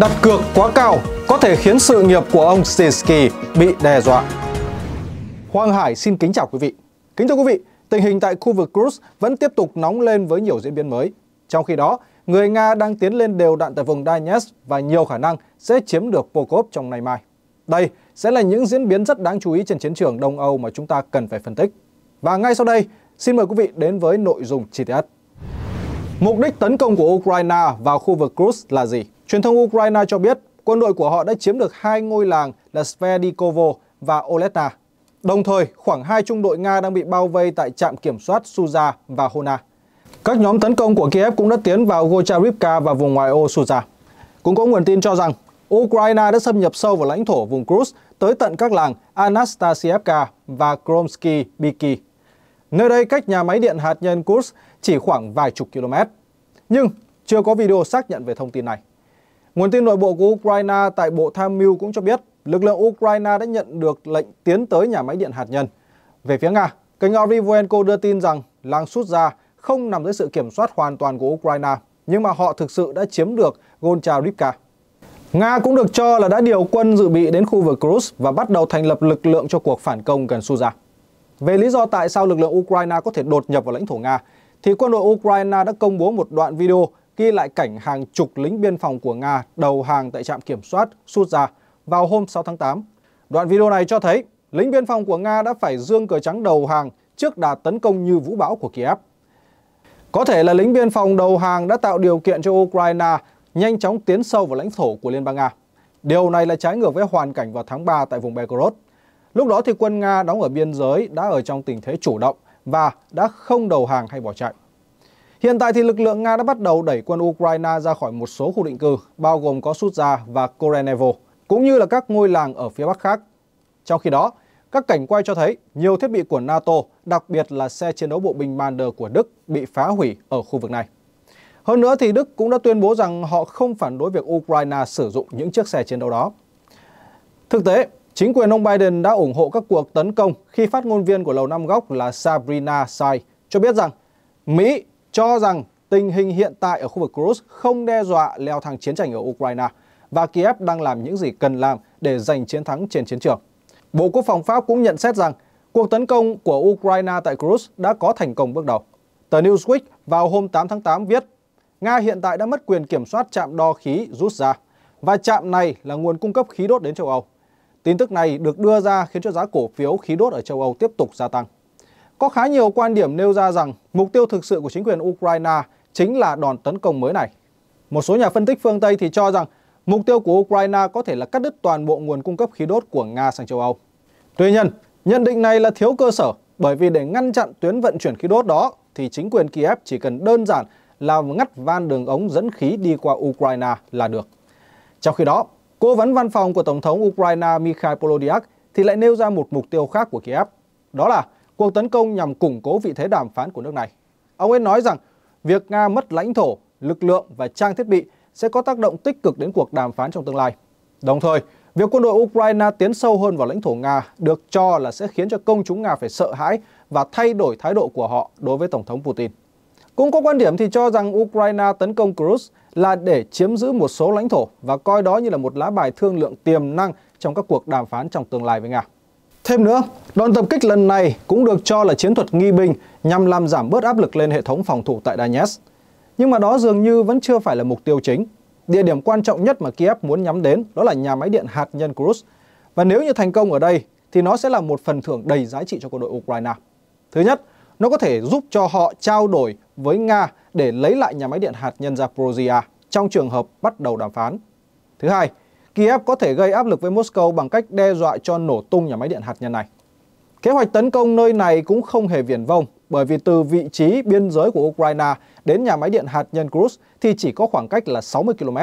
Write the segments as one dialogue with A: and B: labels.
A: đặt cược quá cao có thể khiến sự nghiệp của ông Stinsky bị đe dọa. Hoàng Hải xin kính chào quý vị. Kính thưa quý vị, tình hình tại khu vực Kursk vẫn tiếp tục nóng lên với nhiều diễn biến mới. Trong khi đó, người Nga đang tiến lên đều đạn tại vùng Donetsk và nhiều khả năng sẽ chiếm được Pokop trong ngày mai. Đây sẽ là những diễn biến rất đáng chú ý trên chiến trường Đông Âu mà chúng ta cần phải phân tích. Và ngay sau đây, xin mời quý vị đến với nội dung chi tiết. Mục đích tấn công của Ukraine vào khu vực Kursk là gì? Truyền thông Ukraine cho biết quân đội của họ đã chiếm được hai ngôi làng là Sverdikovo và Oleta. Đồng thời, khoảng hai trung đội Nga đang bị bao vây tại trạm kiểm soát Suza và Hona. Các nhóm tấn công của Kiev cũng đã tiến vào Gocharivka và vùng ngoại ô Suza. Cũng có nguồn tin cho rằng Ukraine đã xâm nhập sâu vào lãnh thổ vùng Cruz tới tận các làng Anastasievka và Kromsky Biki. Nơi đây cách nhà máy điện hạt nhân Kursk chỉ khoảng vài chục km. Nhưng chưa có video xác nhận về thông tin này. Nguồn tin nội bộ của Ukraine tại Bộ Tham mưu cũng cho biết lực lượng Ukraine đã nhận được lệnh tiến tới nhà máy điện hạt nhân. Về phía Nga, kênh Arivoenko đưa tin rằng làng sút không nằm dưới sự kiểm soát hoàn toàn của Ukraine, nhưng mà họ thực sự đã chiếm được Goncharivka. Nga cũng được cho là đã điều quân dự bị đến khu vực Kursk và bắt đầu thành lập lực lượng cho cuộc phản công gần Suza. Về lý do tại sao lực lượng Ukraine có thể đột nhập vào lãnh thổ Nga, thì quân đội Ukraine đã công bố một đoạn video ghi lại cảnh hàng chục lính biên phòng của Nga đầu hàng tại trạm kiểm soát Suza vào hôm 6 tháng 8. Đoạn video này cho thấy lính biên phòng của Nga đã phải dương cờ trắng đầu hàng trước đà tấn công như vũ bão của Kiev. Có thể là lính biên phòng đầu hàng đã tạo điều kiện cho Ukraine nhanh chóng tiến sâu vào lãnh thổ của Liên bang Nga. Điều này là trái ngược với hoàn cảnh vào tháng 3 tại vùng Belgorod. Lúc đó thì quân Nga đóng ở biên giới đã ở trong tình thế chủ động và đã không đầu hàng hay bỏ chạy. Hiện tại thì lực lượng Nga đã bắt đầu đẩy quân Ukraine ra khỏi một số khu định cư, bao gồm có sudza và Korenevo, cũng như là các ngôi làng ở phía bắc khác. Trong khi đó, các cảnh quay cho thấy nhiều thiết bị của NATO, đặc biệt là xe chiến đấu bộ binh Marder của Đức bị phá hủy ở khu vực này. Hơn nữa thì Đức cũng đã tuyên bố rằng họ không phản đối việc Ukraine sử dụng những chiếc xe chiến đấu đó. Thực tế, chính quyền ông Biden đã ủng hộ các cuộc tấn công khi phát ngôn viên của Lầu Năm Góc là Sabrina Sai cho biết rằng Mỹ cho rằng tình hình hiện tại ở khu vực Kursk không đe dọa leo thang chiến tranh ở Ukraine và Kiev đang làm những gì cần làm để giành chiến thắng trên chiến trường. Bộ Quốc phòng Pháp cũng nhận xét rằng cuộc tấn công của Ukraine tại Kursk đã có thành công bước đầu. Tờ Newsweek vào hôm 8 tháng 8 viết Nga hiện tại đã mất quyền kiểm soát trạm đo khí rút ra và trạm này là nguồn cung cấp khí đốt đến châu Âu. Tin tức này được đưa ra khiến cho giá cổ phiếu khí đốt ở châu Âu tiếp tục gia tăng. Có khá nhiều quan điểm nêu ra rằng mục tiêu thực sự của chính quyền Ukraine chính là đòn tấn công mới này. Một số nhà phân tích phương Tây thì cho rằng mục tiêu của Ukraine có thể là cắt đứt toàn bộ nguồn cung cấp khí đốt của Nga sang châu Âu. Tuy nhiên, nhận định này là thiếu cơ sở bởi vì để ngăn chặn tuyến vận chuyển khí đốt đó thì chính quyền Kiev chỉ cần đơn giản là ngắt van đường ống dẫn khí đi qua Ukraine là được. Trong khi đó, cố vấn văn phòng của Tổng thống Ukraine Mikhail Polodyak thì lại nêu ra một mục tiêu khác của Kiev, đó là cuộc tấn công nhằm củng cố vị thế đàm phán của nước này. Ông ấy nói rằng việc Nga mất lãnh thổ, lực lượng và trang thiết bị sẽ có tác động tích cực đến cuộc đàm phán trong tương lai. Đồng thời, việc quân đội Ukraine tiến sâu hơn vào lãnh thổ Nga được cho là sẽ khiến cho công chúng Nga phải sợ hãi và thay đổi thái độ của họ đối với Tổng thống Putin. Cũng có quan điểm thì cho rằng Ukraine tấn công Cruz là để chiếm giữ một số lãnh thổ và coi đó như là một lá bài thương lượng tiềm năng trong các cuộc đàm phán trong tương lai với Nga. Thêm nữa, đòn tập kích lần này cũng được cho là chiến thuật nghi binh nhằm làm giảm bớt áp lực lên hệ thống phòng thủ tại Donetsk. Nhưng mà đó dường như vẫn chưa phải là mục tiêu chính. Địa điểm quan trọng nhất mà Kiev muốn nhắm đến đó là nhà máy điện hạt nhân Kursk. Và nếu như thành công ở đây thì nó sẽ là một phần thưởng đầy giá trị cho quân đội Ukraine. Thứ nhất, nó có thể giúp cho họ trao đổi với Nga để lấy lại nhà máy điện hạt nhân Zaporizhia trong trường hợp bắt đầu đàm phán. Thứ hai, Kiev có thể gây áp lực với Moscow bằng cách đe dọa cho nổ tung nhà máy điện hạt nhân này. Kế hoạch tấn công nơi này cũng không hề viển vông bởi vì từ vị trí biên giới của Ukraine đến nhà máy điện hạt nhân Cruz thì chỉ có khoảng cách là 60 km.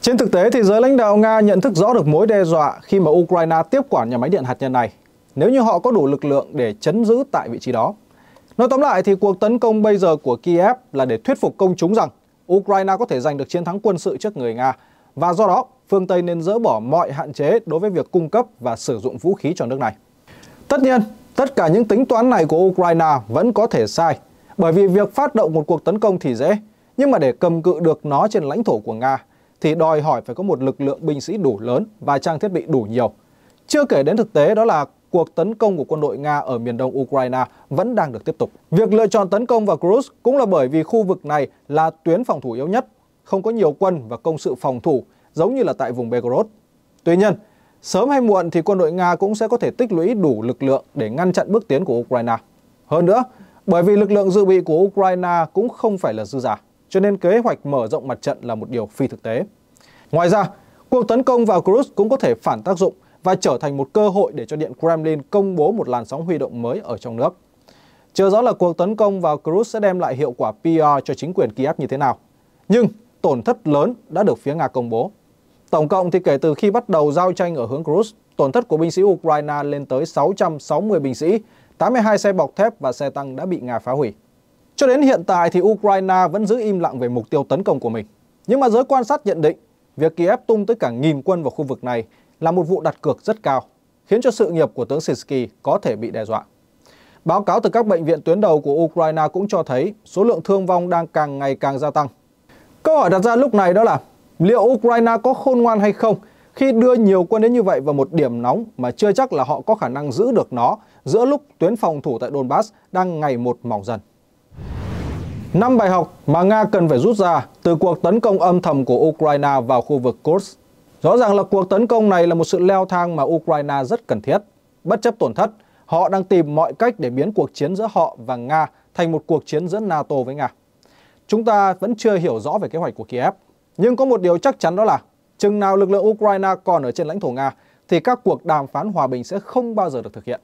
A: Trên thực tế thì giới lãnh đạo Nga nhận thức rõ được mối đe dọa khi mà Ukraine tiếp quản nhà máy điện hạt nhân này, nếu như họ có đủ lực lượng để chấn giữ tại vị trí đó. Nói tóm lại thì cuộc tấn công bây giờ của Kiev là để thuyết phục công chúng rằng Ukraine có thể giành được chiến thắng quân sự trước người Nga và do đó phương Tây nên dỡ bỏ mọi hạn chế đối với việc cung cấp và sử dụng vũ khí cho nước này. Tất nhiên, tất cả những tính toán này của Ukraine vẫn có thể sai, bởi vì việc phát động một cuộc tấn công thì dễ, nhưng mà để cầm cự được nó trên lãnh thổ của Nga thì đòi hỏi phải có một lực lượng binh sĩ đủ lớn và trang thiết bị đủ nhiều. Chưa kể đến thực tế đó là cuộc tấn công của quân đội Nga ở miền đông Ukraine vẫn đang được tiếp tục. Việc lựa chọn tấn công vào Cruz cũng là bởi vì khu vực này là tuyến phòng thủ yếu nhất không có nhiều quân và công sự phòng thủ giống như là tại vùng Belgorod. Tuy nhiên, sớm hay muộn thì quân đội Nga cũng sẽ có thể tích lũy đủ lực lượng để ngăn chặn bước tiến của Ukraine. Hơn nữa, bởi vì lực lượng dự bị của Ukraine cũng không phải là dư giả, cho nên kế hoạch mở rộng mặt trận là một điều phi thực tế. Ngoài ra, cuộc tấn công vào Cruz cũng có thể phản tác dụng và trở thành một cơ hội để cho Điện Kremlin công bố một làn sóng huy động mới ở trong nước. Chưa rõ là cuộc tấn công vào Cruz sẽ đem lại hiệu quả PR cho chính quyền Kiev như thế nào. Nhưng tổn thất lớn đã được phía Nga công bố. Tổng cộng thì kể từ khi bắt đầu giao tranh ở hướng Cruz, tổn thất của binh sĩ Ukraine lên tới 660 binh sĩ, 82 xe bọc thép và xe tăng đã bị Nga phá hủy. Cho đến hiện tại thì Ukraine vẫn giữ im lặng về mục tiêu tấn công của mình. Nhưng mà giới quan sát nhận định, việc Kiev tung tới cả nghìn quân vào khu vực này là một vụ đặt cược rất cao, khiến cho sự nghiệp của tướng Sinsky có thể bị đe dọa. Báo cáo từ các bệnh viện tuyến đầu của Ukraine cũng cho thấy số lượng thương vong đang càng ngày càng gia tăng Câu hỏi đặt ra lúc này đó là liệu Ukraine có khôn ngoan hay không khi đưa nhiều quân đến như vậy vào một điểm nóng mà chưa chắc là họ có khả năng giữ được nó giữa lúc tuyến phòng thủ tại Donbass đang ngày một mỏng dần. Năm bài học mà Nga cần phải rút ra từ cuộc tấn công âm thầm của Ukraine vào khu vực Kursk. Rõ ràng là cuộc tấn công này là một sự leo thang mà Ukraine rất cần thiết. Bất chấp tổn thất, họ đang tìm mọi cách để biến cuộc chiến giữa họ và Nga thành một cuộc chiến giữa NATO với Nga chúng ta vẫn chưa hiểu rõ về kế hoạch của Kiev. Nhưng có một điều chắc chắn đó là chừng nào lực lượng Ukraine còn ở trên lãnh thổ Nga thì các cuộc đàm phán hòa bình sẽ không bao giờ được thực hiện,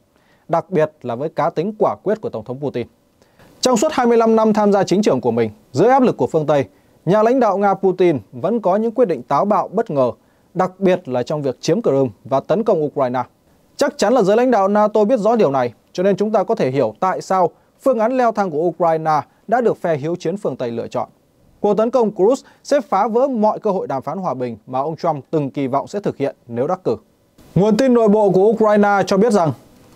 A: đặc biệt là với cá tính quả quyết của Tổng thống Putin. Trong suốt 25 năm tham gia chính trường của mình, dưới áp lực của phương Tây, nhà lãnh đạo Nga Putin vẫn có những quyết định táo bạo bất ngờ, đặc biệt là trong việc chiếm Crimea và tấn công Ukraine. Chắc chắn là giới lãnh đạo NATO biết rõ điều này, cho nên chúng ta có thể hiểu tại sao phương án leo thang của Ukraine đã được phe hiếu chiến phương Tây lựa chọn. Cuộc tấn công Cruz sẽ phá vỡ mọi cơ hội đàm phán hòa bình mà ông Trump từng kỳ vọng sẽ thực hiện nếu đắc cử. Nguồn tin nội bộ của Ukraine cho biết rằng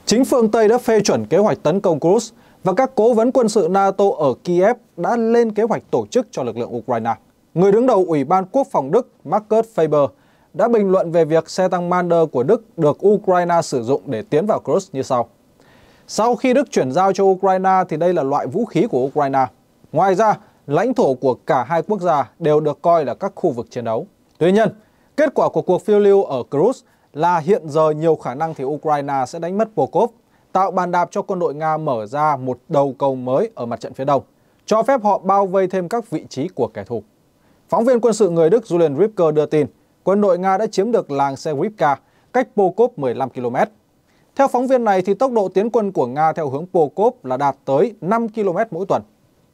A: chính phương Tây đã phê chuẩn kế hoạch tấn công Cruz và các cố vấn quân sự NATO ở Kiev đã lên kế hoạch tổ chức cho lực lượng Ukraine. Người đứng đầu Ủy ban Quốc phòng Đức Markus Faber đã bình luận về việc xe tăng Mander của Đức được Ukraine sử dụng để tiến vào Cruz như sau. Sau khi Đức chuyển giao cho Ukraine thì đây là loại vũ khí của Ukraine. Ngoài ra, lãnh thổ của cả hai quốc gia đều được coi là các khu vực chiến đấu. Tuy nhiên, kết quả của cuộc phiêu lưu ở Cruz là hiện giờ nhiều khả năng thì Ukraine sẽ đánh mất Pokov, tạo bàn đạp cho quân đội Nga mở ra một đầu cầu mới ở mặt trận phía đông, cho phép họ bao vây thêm các vị trí của kẻ thù. Phóng viên quân sự người Đức Julian Ripker đưa tin, quân đội Nga đã chiếm được làng Serivka cách Pokov 15 km. Theo phóng viên này thì tốc độ tiến quân của Nga theo hướng Pokop là đạt tới 5 km mỗi tuần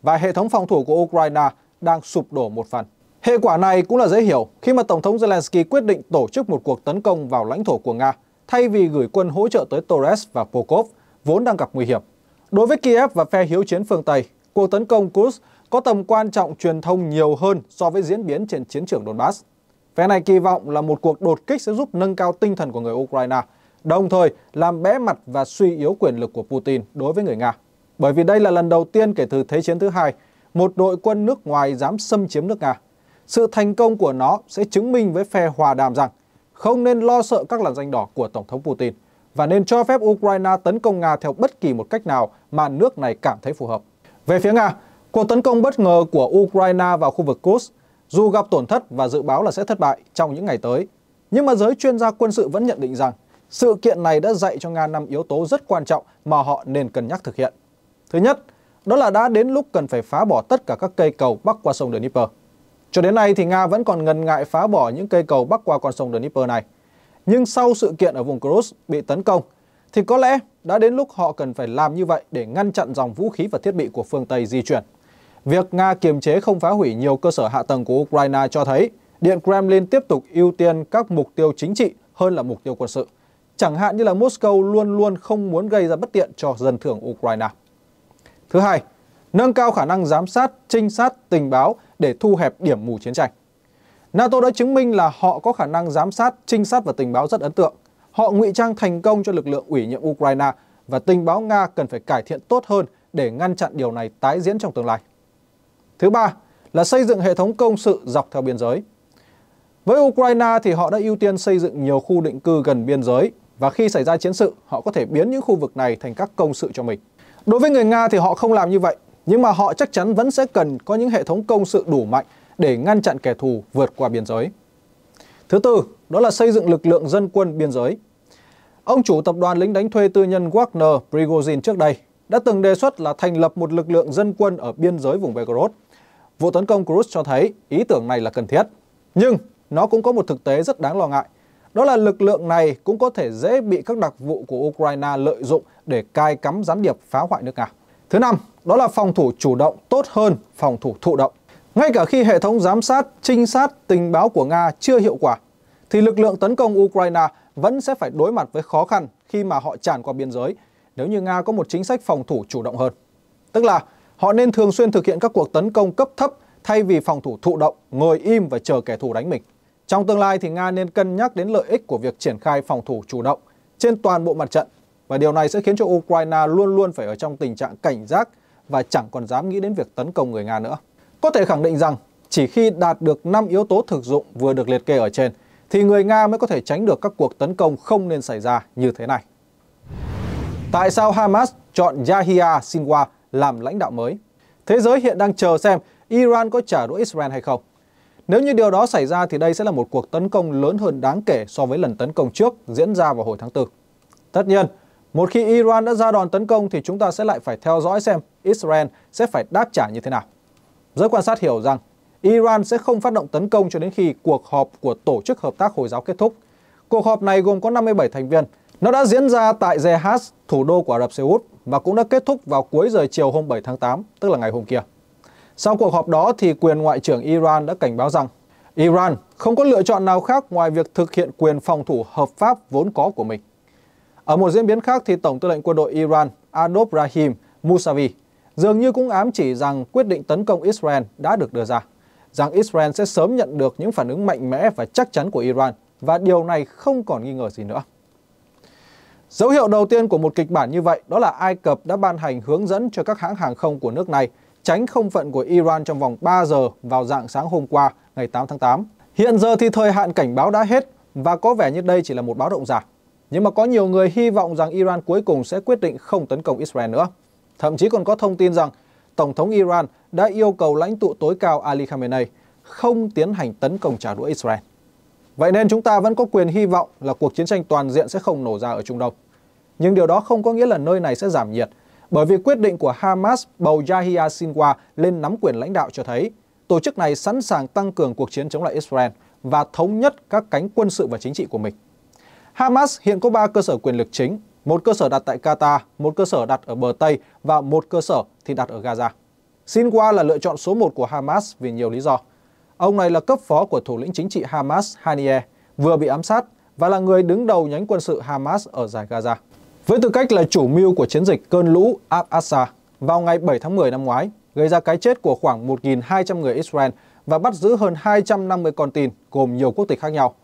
A: và hệ thống phòng thủ của Ukraine đang sụp đổ một phần. Hệ quả này cũng là dễ hiểu khi mà Tổng thống Zelensky quyết định tổ chức một cuộc tấn công vào lãnh thổ của Nga thay vì gửi quân hỗ trợ tới Torres và Pokov vốn đang gặp nguy hiểm. Đối với Kiev và phe hiếu chiến phương Tây, cuộc tấn công Kursk có tầm quan trọng truyền thông nhiều hơn so với diễn biến trên chiến trường Donbass. Phe này kỳ vọng là một cuộc đột kích sẽ giúp nâng cao tinh thần của người Ukraine – đồng thời làm bẽ mặt và suy yếu quyền lực của Putin đối với người Nga. Bởi vì đây là lần đầu tiên kể từ Thế chiến thứ hai, một đội quân nước ngoài dám xâm chiếm nước Nga. Sự thành công của nó sẽ chứng minh với phe hòa đàm rằng không nên lo sợ các làn danh đỏ của Tổng thống Putin và nên cho phép Ukraine tấn công Nga theo bất kỳ một cách nào mà nước này cảm thấy phù hợp. Về phía Nga, cuộc tấn công bất ngờ của Ukraine vào khu vực Kursk dù gặp tổn thất và dự báo là sẽ thất bại trong những ngày tới, nhưng mà giới chuyên gia quân sự vẫn nhận định rằng sự kiện này đã dạy cho Nga năm yếu tố rất quan trọng mà họ nên cân nhắc thực hiện. Thứ nhất, đó là đã đến lúc cần phải phá bỏ tất cả các cây cầu bắc qua sông Dnieper. Cho đến nay thì Nga vẫn còn ngần ngại phá bỏ những cây cầu bắc qua con sông Dnieper này. Nhưng sau sự kiện ở vùng Kursk bị tấn công, thì có lẽ đã đến lúc họ cần phải làm như vậy để ngăn chặn dòng vũ khí và thiết bị của phương Tây di chuyển. Việc Nga kiềm chế không phá hủy nhiều cơ sở hạ tầng của Ukraine cho thấy Điện Kremlin tiếp tục ưu tiên các mục tiêu chính trị hơn là mục tiêu quân sự chẳng hạn như là Moscow luôn luôn không muốn gây ra bất tiện cho dân thường Ukraine. Thứ hai, nâng cao khả năng giám sát, trinh sát, tình báo để thu hẹp điểm mù chiến tranh. NATO đã chứng minh là họ có khả năng giám sát, trinh sát và tình báo rất ấn tượng. Họ ngụy trang thành công cho lực lượng ủy nhiệm Ukraine và tình báo Nga cần phải cải thiện tốt hơn để ngăn chặn điều này tái diễn trong tương lai. Thứ ba là xây dựng hệ thống công sự dọc theo biên giới. Với Ukraine thì họ đã ưu tiên xây dựng nhiều khu định cư gần biên giới và khi xảy ra chiến sự, họ có thể biến những khu vực này thành các công sự cho mình. Đối với người Nga thì họ không làm như vậy, nhưng mà họ chắc chắn vẫn sẽ cần có những hệ thống công sự đủ mạnh để ngăn chặn kẻ thù vượt qua biên giới. Thứ tư, đó là xây dựng lực lượng dân quân biên giới. Ông chủ tập đoàn lính đánh thuê tư nhân Wagner Prigozhin trước đây đã từng đề xuất là thành lập một lực lượng dân quân ở biên giới vùng Belgorod. Vụ tấn công Cruz cho thấy ý tưởng này là cần thiết. Nhưng nó cũng có một thực tế rất đáng lo ngại – đó là lực lượng này cũng có thể dễ bị các đặc vụ của Ukraine lợi dụng để cai cắm gián điệp phá hoại nước Nga. Thứ năm, đó là phòng thủ chủ động tốt hơn phòng thủ thụ động. Ngay cả khi hệ thống giám sát, trinh sát, tình báo của Nga chưa hiệu quả, thì lực lượng tấn công Ukraine vẫn sẽ phải đối mặt với khó khăn khi mà họ tràn qua biên giới nếu như Nga có một chính sách phòng thủ chủ động hơn. Tức là họ nên thường xuyên thực hiện các cuộc tấn công cấp thấp thay vì phòng thủ thụ động, ngồi im và chờ kẻ thù đánh mình. Trong tương lai thì Nga nên cân nhắc đến lợi ích của việc triển khai phòng thủ chủ động trên toàn bộ mặt trận và điều này sẽ khiến cho Ukraine luôn luôn phải ở trong tình trạng cảnh giác và chẳng còn dám nghĩ đến việc tấn công người Nga nữa. Có thể khẳng định rằng chỉ khi đạt được 5 yếu tố thực dụng vừa được liệt kê ở trên thì người Nga mới có thể tránh được các cuộc tấn công không nên xảy ra như thế này. Tại sao Hamas chọn Yahya Sinwar làm lãnh đạo mới? Thế giới hiện đang chờ xem Iran có trả đũa Israel hay không. Nếu như điều đó xảy ra thì đây sẽ là một cuộc tấn công lớn hơn đáng kể so với lần tấn công trước diễn ra vào hồi tháng 4. Tất nhiên, một khi Iran đã ra đòn tấn công thì chúng ta sẽ lại phải theo dõi xem Israel sẽ phải đáp trả như thế nào. Giới quan sát hiểu rằng Iran sẽ không phát động tấn công cho đến khi cuộc họp của Tổ chức Hợp tác Hồi giáo kết thúc. Cuộc họp này gồm có 57 thành viên. Nó đã diễn ra tại Jehaz, thủ đô của Ả Rập Xê Út và cũng đã kết thúc vào cuối giờ chiều hôm 7 tháng 8, tức là ngày hôm kia. Sau cuộc họp đó thì quyền ngoại trưởng Iran đã cảnh báo rằng Iran không có lựa chọn nào khác ngoài việc thực hiện quyền phòng thủ hợp pháp vốn có của mình. Ở một diễn biến khác thì Tổng tư lệnh quân đội Iran Adolf Rahim Musavi dường như cũng ám chỉ rằng quyết định tấn công Israel đã được đưa ra, rằng Israel sẽ sớm nhận được những phản ứng mạnh mẽ và chắc chắn của Iran và điều này không còn nghi ngờ gì nữa. Dấu hiệu đầu tiên của một kịch bản như vậy đó là Ai Cập đã ban hành hướng dẫn cho các hãng hàng không của nước này tránh không phận của Iran trong vòng 3 giờ vào dạng sáng hôm qua, ngày 8 tháng 8. Hiện giờ thì thời hạn cảnh báo đã hết và có vẻ như đây chỉ là một báo động giả. Nhưng mà có nhiều người hy vọng rằng Iran cuối cùng sẽ quyết định không tấn công Israel nữa. Thậm chí còn có thông tin rằng Tổng thống Iran đã yêu cầu lãnh tụ tối cao Ali Khamenei không tiến hành tấn công trả đũa Israel. Vậy nên chúng ta vẫn có quyền hy vọng là cuộc chiến tranh toàn diện sẽ không nổ ra ở Trung Đông. Nhưng điều đó không có nghĩa là nơi này sẽ giảm nhiệt – bởi vì quyết định của Hamas bầu Yahya Sinwar lên nắm quyền lãnh đạo cho thấy tổ chức này sẵn sàng tăng cường cuộc chiến chống lại Israel và thống nhất các cánh quân sự và chính trị của mình. Hamas hiện có 3 cơ sở quyền lực chính, một cơ sở đặt tại Qatar, một cơ sở đặt ở bờ Tây và một cơ sở thì đặt ở Gaza. Sinwar là lựa chọn số 1 của Hamas vì nhiều lý do. Ông này là cấp phó của thủ lĩnh chính trị Hamas Haniyeh, vừa bị ám sát và là người đứng đầu nhánh quân sự Hamas ở giải Gaza. Với tư cách là chủ mưu của chiến dịch cơn lũ Al-Aqsa vào ngày 7 tháng 10 năm ngoái, gây ra cái chết của khoảng 1.200 người Israel và bắt giữ hơn 250 con tin gồm nhiều quốc tịch khác nhau.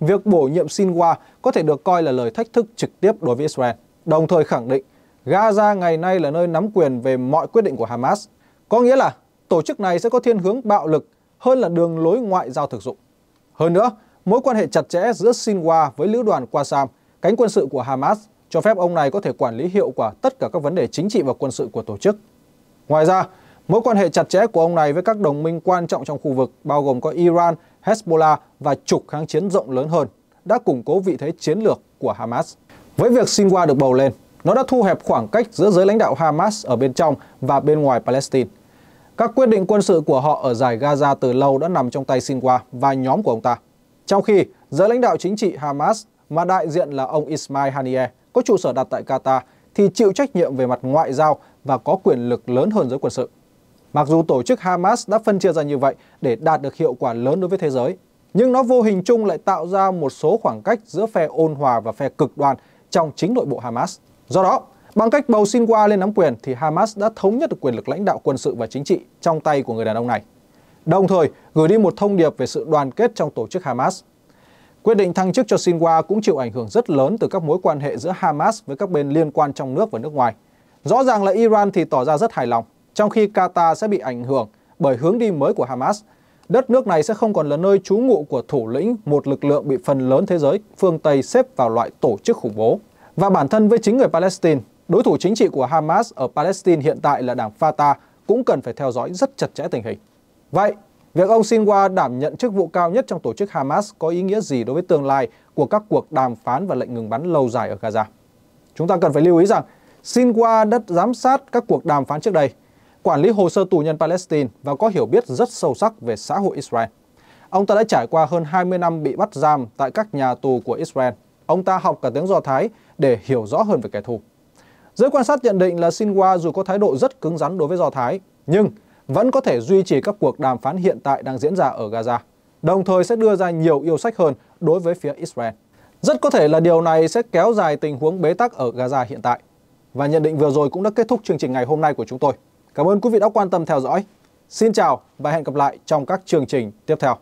A: Việc bổ nhiệm Sinwa có thể được coi là lời thách thức trực tiếp đối với Israel, đồng thời khẳng định Gaza ngày nay là nơi nắm quyền về mọi quyết định của Hamas. Có nghĩa là tổ chức này sẽ có thiên hướng bạo lực hơn là đường lối ngoại giao thực dụng. Hơn nữa, mối quan hệ chặt chẽ giữa Sinwa với lữ đoàn Qassam, cánh quân sự của Hamas cho phép ông này có thể quản lý hiệu quả tất cả các vấn đề chính trị và quân sự của tổ chức. Ngoài ra, mối quan hệ chặt chẽ của ông này với các đồng minh quan trọng trong khu vực bao gồm có Iran, Hezbollah và trục kháng chiến rộng lớn hơn đã củng cố vị thế chiến lược của Hamas. Với việc Sinwa được bầu lên, nó đã thu hẹp khoảng cách giữa giới lãnh đạo Hamas ở bên trong và bên ngoài Palestine. Các quyết định quân sự của họ ở giải Gaza từ lâu đã nằm trong tay Sinwa và nhóm của ông ta. Trong khi giới lãnh đạo chính trị Hamas mà đại diện là ông Ismail Haniyeh có trụ sở đặt tại Qatar thì chịu trách nhiệm về mặt ngoại giao và có quyền lực lớn hơn giới quân sự. Mặc dù tổ chức Hamas đã phân chia ra như vậy để đạt được hiệu quả lớn đối với thế giới, nhưng nó vô hình chung lại tạo ra một số khoảng cách giữa phe ôn hòa và phe cực đoan trong chính nội bộ Hamas. Do đó, bằng cách bầu Sinwar lên nắm quyền thì Hamas đã thống nhất được quyền lực lãnh đạo quân sự và chính trị trong tay của người đàn ông này. Đồng thời, gửi đi một thông điệp về sự đoàn kết trong tổ chức Hamas Quyết định thăng chức cho Sinwa cũng chịu ảnh hưởng rất lớn từ các mối quan hệ giữa Hamas với các bên liên quan trong nước và nước ngoài. Rõ ràng là Iran thì tỏ ra rất hài lòng, trong khi Qatar sẽ bị ảnh hưởng bởi hướng đi mới của Hamas. Đất nước này sẽ không còn là nơi trú ngụ của thủ lĩnh một lực lượng bị phần lớn thế giới phương Tây xếp vào loại tổ chức khủng bố. Và bản thân với chính người Palestine, đối thủ chính trị của Hamas ở Palestine hiện tại là đảng Fatah cũng cần phải theo dõi rất chặt chẽ tình hình. Vậy, Việc ông Sinwa đảm nhận chức vụ cao nhất trong tổ chức Hamas có ý nghĩa gì đối với tương lai của các cuộc đàm phán và lệnh ngừng bắn lâu dài ở Gaza? Chúng ta cần phải lưu ý rằng Sinwa đã giám sát các cuộc đàm phán trước đây, quản lý hồ sơ tù nhân Palestine và có hiểu biết rất sâu sắc về xã hội Israel. Ông ta đã trải qua hơn 20 năm bị bắt giam tại các nhà tù của Israel. Ông ta học cả tiếng Do Thái để hiểu rõ hơn về kẻ thù. Giới quan sát nhận định là Sinwa dù có thái độ rất cứng rắn đối với Do Thái, nhưng vẫn có thể duy trì các cuộc đàm phán hiện tại đang diễn ra ở Gaza, đồng thời sẽ đưa ra nhiều yêu sách hơn đối với phía Israel. Rất có thể là điều này sẽ kéo dài tình huống bế tắc ở Gaza hiện tại. Và nhận định vừa rồi cũng đã kết thúc chương trình ngày hôm nay của chúng tôi. Cảm ơn quý vị đã quan tâm theo dõi. Xin chào và hẹn gặp lại trong các chương trình tiếp theo.